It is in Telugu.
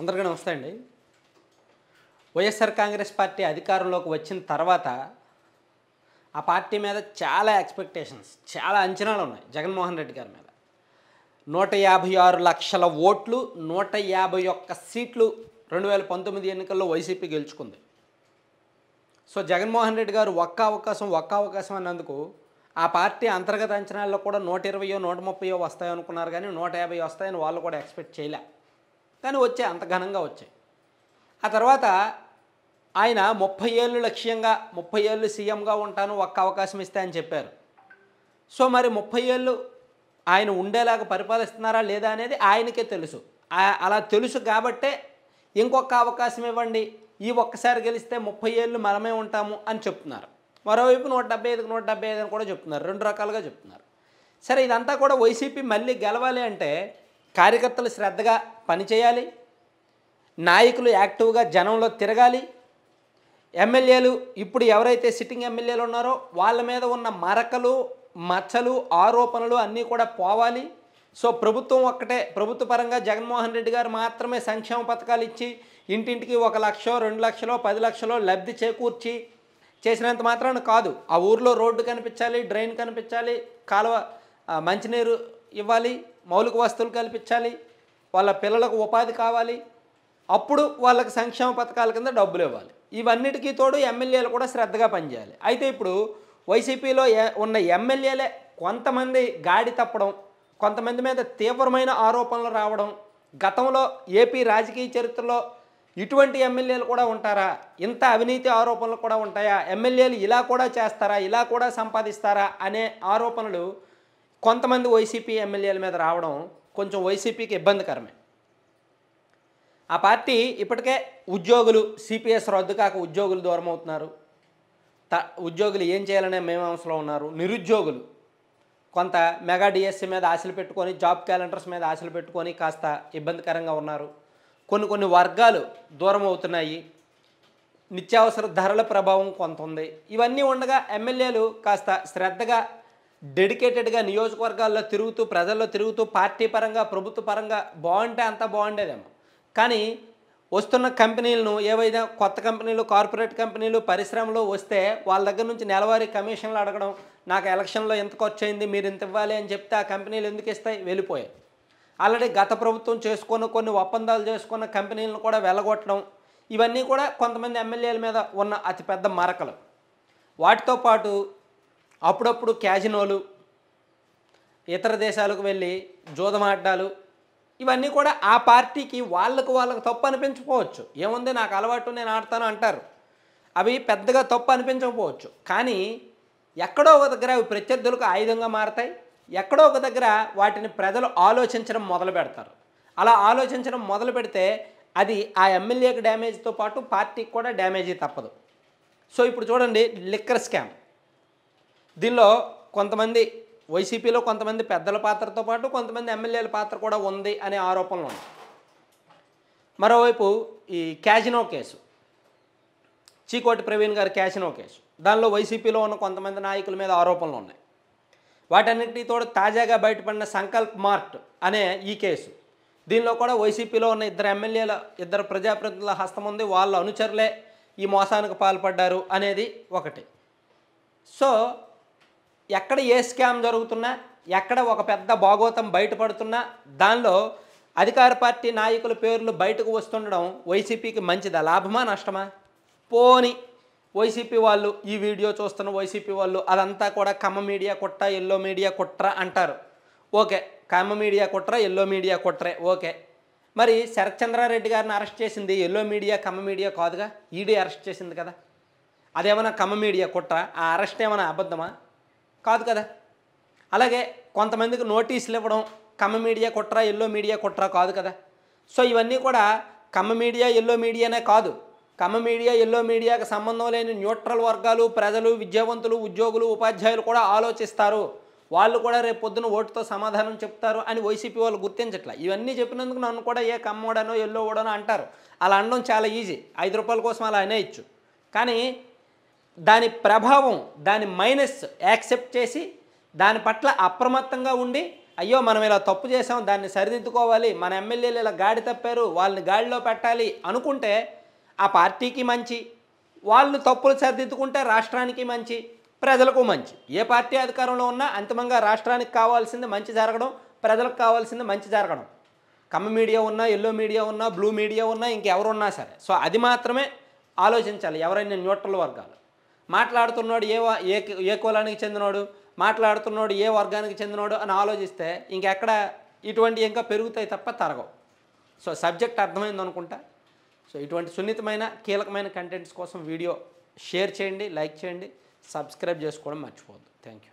అందరికీ నమస్తే అండి వైఎస్ఆర్ కాంగ్రెస్ పార్టీ అధికారంలోకి వచ్చిన తర్వాత ఆ పార్టీ మీద చాలా ఎక్స్పెక్టేషన్స్ చాలా అంచనాలు ఉన్నాయి జగన్మోహన్ రెడ్డి గారి మీద నూట యాభై ఆరు లక్షల ఓట్లు నూట యాభై ఒక్క సీట్లు రెండు వేల పంతొమ్మిది ఎన్నికల్లో వైసీపీ గెలుచుకుంది సో జగన్మోహన్ రెడ్డి గారు ఒక్క అవకాశం ఒక్క అవకాశం అన్నందుకు ఆ పార్టీ అంతర్గత అంచనాల్లో కూడా నూట ఇరవయో నూట ముప్పయో వస్తాయనుకున్నారు కానీ నూట యాభై వస్తాయని వాళ్ళు కూడా ఎక్స్పెక్ట్ చేయలే కానీ వచ్చాయి అంత ఘనంగా వచ్చాయి ఆ తర్వాత ఆయన ముప్పై ఏళ్ళు లక్ష్యంగా ముప్పై ఏళ్ళు సీఎంగా ఉంటాను ఒక్క అవకాశం ఇస్తే అని చెప్పారు సో మరి ముప్పై ఏళ్ళు ఆయన ఉండేలాగా పరిపాలిస్తున్నారా లేదా అనేది ఆయనకే తెలుసు అలా తెలుసు కాబట్టే ఇంకొక అవకాశం ఇవ్వండి ఈ ఒక్కసారి గెలిస్తే ముప్పై ఏళ్ళు మనమే ఉంటాము అని చెప్తున్నారు మరోవైపు నూట డెబ్బై ఐదుకు నూట డెబ్బై ఐదు అని కూడా చెప్తున్నారు రెండు రకాలుగా చెప్తున్నారు సరే ఇదంతా కూడా వైసీపీ మళ్ళీ గెలవాలి అంటే కార్యకర్తలు శ్రద్ధగా పనిచేయాలి నాయకులు యాక్టివ్గా జనంలో తిరగాలి ఎమ్మెల్యేలు ఇప్పుడు ఎవరైతే సిట్టింగ్ ఎమ్మెల్యేలు ఉన్నారో వాళ్ళ మీద ఉన్న మరకలు మచ్చలు ఆరోపణలు అన్నీ కూడా పోవాలి సో ప్రభుత్వం ఒక్కటే ప్రభుత్వ పరంగా జగన్మోహన్ రెడ్డి గారు మాత్రమే సంక్షేమ పథకాలు ఇచ్చి ఇంటింటికి ఒక లక్షో రెండు లక్షలో పది లక్షలో లబ్ధి చేకూర్చి చేసినంత మాత్రాన కాదు ఆ ఊర్లో రోడ్డు కనిపించాలి డ్రైన్ కనిపించాలి కాలువ మంచినీరు ఇవ్వాలి మౌలిక వస్తువులు కల్పించాలి వాళ్ళ పిల్లలకు ఉపాధి కావాలి అప్పుడు వాళ్ళకి సంక్షేమ పథకాల కింద డబ్బులు ఇవ్వాలి ఇవన్నిటికీ తోడు ఎమ్మెల్యేలు కూడా శ్రద్ధగా పనిచేయాలి అయితే ఇప్పుడు వైసీపీలో ఉన్న ఎమ్మెల్యేలే కొంతమంది గాడి తప్పడం కొంతమంది మీద తీవ్రమైన ఆరోపణలు రావడం గతంలో ఏపీ రాజకీయ చరిత్రలో ఇటువంటి ఎమ్మెల్యేలు కూడా ఉంటారా ఇంత అవినీతి ఆరోపణలు కూడా ఉంటాయా ఎమ్మెల్యేలు ఇలా కూడా చేస్తారా ఇలా కూడా సంపాదిస్తారా అనే ఆరోపణలు కొంతమంది వైసీపీ ఎమ్మెల్యేల మీద రావడం కొంచెం వైసీపీకి ఇబ్బందికరమే ఆ పార్టీ ఇప్పటికే ఉద్యోగులు సిపిఎస్ రద్దు కాక ఉద్యోగులు దూరం అవుతున్నారు త ఉద్యోగులు ఏం చేయాలనే మేమాంసలో ఉన్నారు నిరుద్యోగులు కొంత మెగా డిఎస్సీ మీద ఆశలు పెట్టుకొని జాబ్ క్యాలెండర్స్ మీద ఆశలు పెట్టుకొని కాస్త ఇబ్బందికరంగా ఉన్నారు కొన్ని కొన్ని వర్గాలు దూరం అవుతున్నాయి నిత్యావసర ధరల ప్రభావం కొంత ఉంది ఇవన్నీ ఉండగా ఎమ్మెల్యేలు కాస్త శ్రద్ధగా డెడికేటెడ్గా నియోజకవర్గాల్లో తిరుగుతూ ప్రజల్లో తిరుగుతూ పార్టీ పరంగా ప్రభుత్వ పరంగా బాగుంటే అంతా బాగుండేదేమో కానీ వస్తున్న కంపెనీలను ఏవైనా కొత్త కంపెనీలు కార్పొరేట్ కంపెనీలు పరిశ్రమలు వస్తే వాళ్ళ దగ్గర నుంచి నెలవారీ కమిషన్లు అడగడం నాకు ఎలక్షన్లో ఎంత ఖర్చు అయింది మీరు ఇంత ఇవ్వాలి అని చెప్తే ఆ కంపెనీలు ఎందుకు ఇస్తాయి వెళ్ళిపోయాయి ఆల్రెడీ గత ప్రభుత్వం చేసుకున్న కొన్ని ఒప్పందాలు చేసుకున్న కంపెనీలను కూడా వెళ్ళగొట్టడం ఇవన్నీ కూడా కొంతమంది ఎమ్మెల్యేల మీద ఉన్న అతిపెద్ద మరకలు వాటితో పాటు అప్పుడప్పుడు క్యాజినోలు ఇతర దేశాలకు వెళ్ళి జూదమాడ్డాలు ఇవన్నీ కూడా ఆ పార్టీకి వాళ్ళకు వాళ్ళకు తప్పు అనిపించుకోవచ్చు ఏముంది నాకు అలవాటు నేను ఆడతాను అంటారు అవి పెద్దగా తప్పు అనిపించకపోవచ్చు కానీ ఎక్కడో ఒక దగ్గర అవి ప్రత్యర్థులకు ఆయుధంగా మారతాయి ఎక్కడో ఒక దగ్గర వాటిని ప్రజలు ఆలోచించడం మొదలు పెడతారు అలా ఆలోచించడం మొదలు పెడితే అది ఆ ఎమ్మెల్యేకి డ్యామేజ్తో పాటు పార్టీకి కూడా డ్యామేజీ తప్పదు సో ఇప్పుడు చూడండి లిక్కర్ స్కామ్ దీనిలో కొంతమంది వైసీపీలో కొంతమంది పెద్దల పాత్రతో పాటు కొంతమంది ఎమ్మెల్యేల పాత్ర కూడా ఉంది అనే ఆరోపణలు ఉన్నాయి మరోవైపు ఈ క్యాజినో కేసు చీకోటి ప్రవీణ్ గారి క్యాజినో కేసు దానిలో వైసీపీలో ఉన్న కొంతమంది నాయకుల మీద ఆరోపణలు ఉన్నాయి వాటన్నిటితో తాజాగా బయటపడిన సంకల్ప్ మార్ట్ అనే ఈ కేసు దీనిలో కూడా వైసీపీలో ఉన్న ఇద్దరు ఎమ్మెల్యేల ఇద్దరు ప్రజాప్రతినిధుల హస్తం ఉంది వాళ్ళ అనుచరులే ఈ మోసానికి పాల్పడ్డారు అనేది ఒకటి సో ఎక్కడ ఏ స్కామ్ జరుగుతున్నా ఎక్కడ ఒక పెద్ద భాగోతం బయటపడుతున్నా దానిలో అధికార పార్టీ నాయకుల పేర్లు బయటకు వస్తుండడం వైసీపీకి మంచిదా లాభమా నష్టమా పోని వైసీపీ వాళ్ళు ఈ వీడియో చూస్తున్న వైసీపీ వాళ్ళు అదంతా కూడా కమ్మ మీడియా కుట్ర ఎల్లో మీడియా కుట్ర అంటారు ఓకే కమ్మ మీడియా కుట్ర ఎల్లో మీడియా కుట్రే ఓకే మరి చంద్రారెడ్డి గారిని అరెస్ట్ చేసింది ఎల్లో మీడియా కమ్మ మీడియా కాదుగా ఈడీ అరెస్ట్ చేసింది కదా అదేమైనా కమ్మ మీడియా కుట్ర ఆ అరెస్ట్ ఏమైనా అబద్ధమా కాదు కదా అలాగే కొంతమందికి నోటీసులు ఇవ్వడం కమ్మ మీడియా కుట్రా ఎల్లో మీడియా కుట్రా కాదు కదా సో ఇవన్నీ కూడా కమ్మ మీడియా ఎల్లో మీడియానే కాదు కమ్మ మీడియా ఎల్లో మీడియాకి సంబంధం లేని న్యూట్రల్ వర్గాలు ప్రజలు విద్యావంతులు ఉద్యోగులు ఉపాధ్యాయులు కూడా ఆలోచిస్తారు వాళ్ళు కూడా రేపు పొద్దున ఓటుతో సమాధానం చెప్తారు అని వైసీపీ వాళ్ళు గుర్తించట్లా ఇవన్నీ చెప్పినందుకు నన్ను కూడా ఏ కమ్మోడనో ఎల్లో ఓడనో అంటారు అలా అనడం చాలా ఈజీ ఐదు రూపాయల కోసం అలా అనేయచ్చు కానీ దాని ప్రభావం దాని మైనస్ యాక్సెప్ట్ చేసి దాని పట్ల అప్రమత్తంగా ఉండి అయ్యో మనం ఇలా తప్పు చేసాం దాన్ని సరిదిద్దుకోవాలి మన ఎమ్మెల్యేలు ఇలా గాడి తప్పారు వాళ్ళని గాడిలో పెట్టాలి అనుకుంటే ఆ పార్టీకి మంచి వాళ్ళు తప్పులు సరిదిద్దుకుంటే రాష్ట్రానికి మంచి ప్రజలకు మంచి ఏ పార్టీ అధికారంలో ఉన్నా అంతిమంగా రాష్ట్రానికి కావాల్సింది మంచి జరగడం ప్రజలకు కావాల్సింది మంచి జరగడం కమ్మ మీడియా ఉన్నా ఎల్లో మీడియా ఉన్నా బ్లూ మీడియా ఉన్నా ఇంకెవరున్నా సరే సో అది మాత్రమే ఆలోచించాలి ఎవరైనా న్యూట్రల్ వర్గాలు మాట్లాడుతున్నాడు ఏ ఏ ఏ కులానికి చెందినోడు మాట్లాడుతున్నాడు ఏ వర్గానికి చెందినోడు అని ఆలోచిస్తే ఇంకెక్కడ ఇటువంటి ఇంకా పెరుగుతాయి తప్ప తరగవు సో సబ్జెక్ట్ అర్థమైంది అనుకుంటా సో ఇటువంటి సున్నితమైన కీలకమైన కంటెంట్స్ కోసం వీడియో షేర్ చేయండి లైక్ చేయండి సబ్స్క్రైబ్ చేసుకోవడం మర్చిపోవద్దు థ్యాంక్ యూ